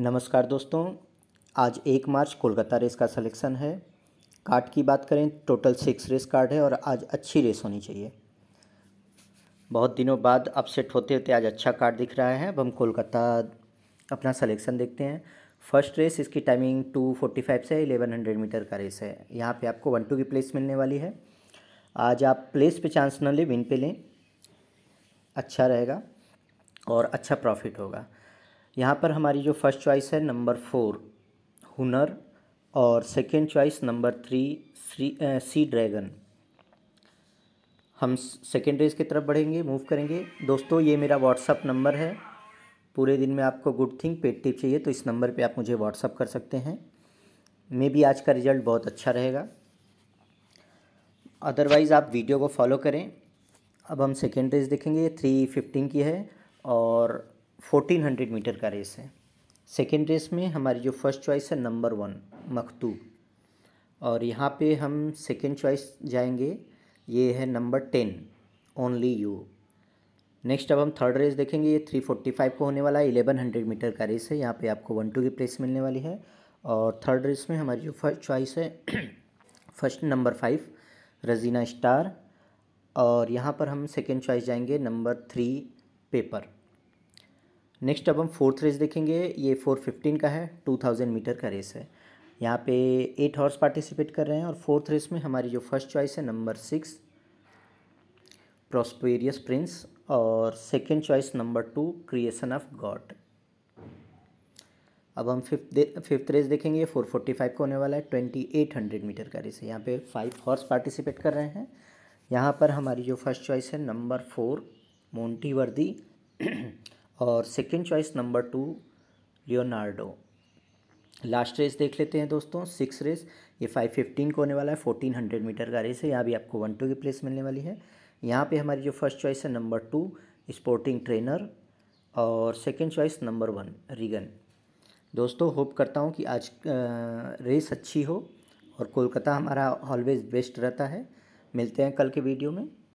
नमस्कार दोस्तों आज एक मार्च कोलकाता रेस का सिलेक्शन है कार्ड की बात करें टोटल सिक्स रेस कार्ड है और आज अच्छी रेस होनी चाहिए बहुत दिनों बाद अपसेट होते होते आज अच्छा कार्ड दिख रहा है अब हम कोलकाता अपना सिलेक्शन देखते हैं फर्स्ट रेस इसकी टाइमिंग टू फोर्टी फाइव से एलेवन हंड्रेड मीटर का रेस है यहाँ पे आपको वन टू की प्लेस मिलने वाली है आज आप प्लेस पे चांस न लें विन पे लें अच्छा रहेगा और अच्छा प्रॉफिट होगा यहाँ पर हमारी जो फर्स्ट चॉइस है नंबर फोर हुनर और second choice number three C C Dragon हम सेकेंड रेस की तरफ बढ़ेंगे मूव करेंगे दोस्तों ये मेरा व्हाट्सअप नंबर है पूरे दिन में आपको गुड थिंग पेड टिप चाहिए तो इस नंबर पे आप मुझे व्हाट्सअप कर सकते हैं मे बी आज का रिजल्ट बहुत अच्छा रहेगा अदरवाइज़ आप वीडियो को फॉलो करें अब हम सेकेंड रेस देखेंगे थ्री फिफ्टीन की है और फोर्टीन हंड्रेड मीटर का रेस है सेकेंड रेस में हमारी जो फर्स्ट चॉइस है नंबर वन मखतू और यहाँ पे हम सेकेंड चॉइस जाएंगे ये है number ten only you next अब हम थर्ड रेस देखेंगे ये थ्री फोर्टी फाइव को होने वाला है इलेवन हंड्रेड मीटर का रेस है यहाँ पे आपको वन टू की प्लेस मिलने वाली है और थर्ड रेस में हमारी जो फर्स्ट चॉइस है first number five Regina star और यहाँ पर हम सेकेंड चॉइस जाएंगे नंबर थ्री पेपर नेक्स्ट अब हम फोर्थ रेस देखेंगे ये फोर फिफ्टीन का है टू थाउजेंड मीटर का रेस है यहाँ पे एट हॉर्स पार्टिसिपेट कर रहे हैं और फोर्थ रेस में हमारी जो फर्स्ट चॉइस है नंबर सिक्स प्रॉस्पेरियस प्रिंस और second choice number two creation of God अब हम फिफ्थ फिफ्थ रेस देखेंगे फोर फोर्टी फाइव का होने वाला है ट्वेंटी एट हंड्रेड मीटर का रेस है यहाँ पे फाइव हॉर्स पार्टिसिपेट कर रहे हैं यहाँ पर हमारी जो फर्स्ट चॉइस है नंबर फोर मोंटी वर्दी और second choice number two Leonardo last race देख लेते हैं दोस्तों सिक्स रेस ये फाइव फिफ्टीन को होने वाला है फोर्टीन हंड्रेड मीटर का रेस है यहाँ भी आपको वन टू की प्लेस मिलने वाली है यहाँ पे हमारी जो फर्स्ट चॉइस है नंबर टू स्पोर्टिंग ट्रेनर और second choice number one Regan दोस्तों होप करता हूँ कि आज रेस अच्छी हो और कोलकाता हमारा ऑलवेज़ बेस्ट रहता है मिलते हैं कल के वीडियो में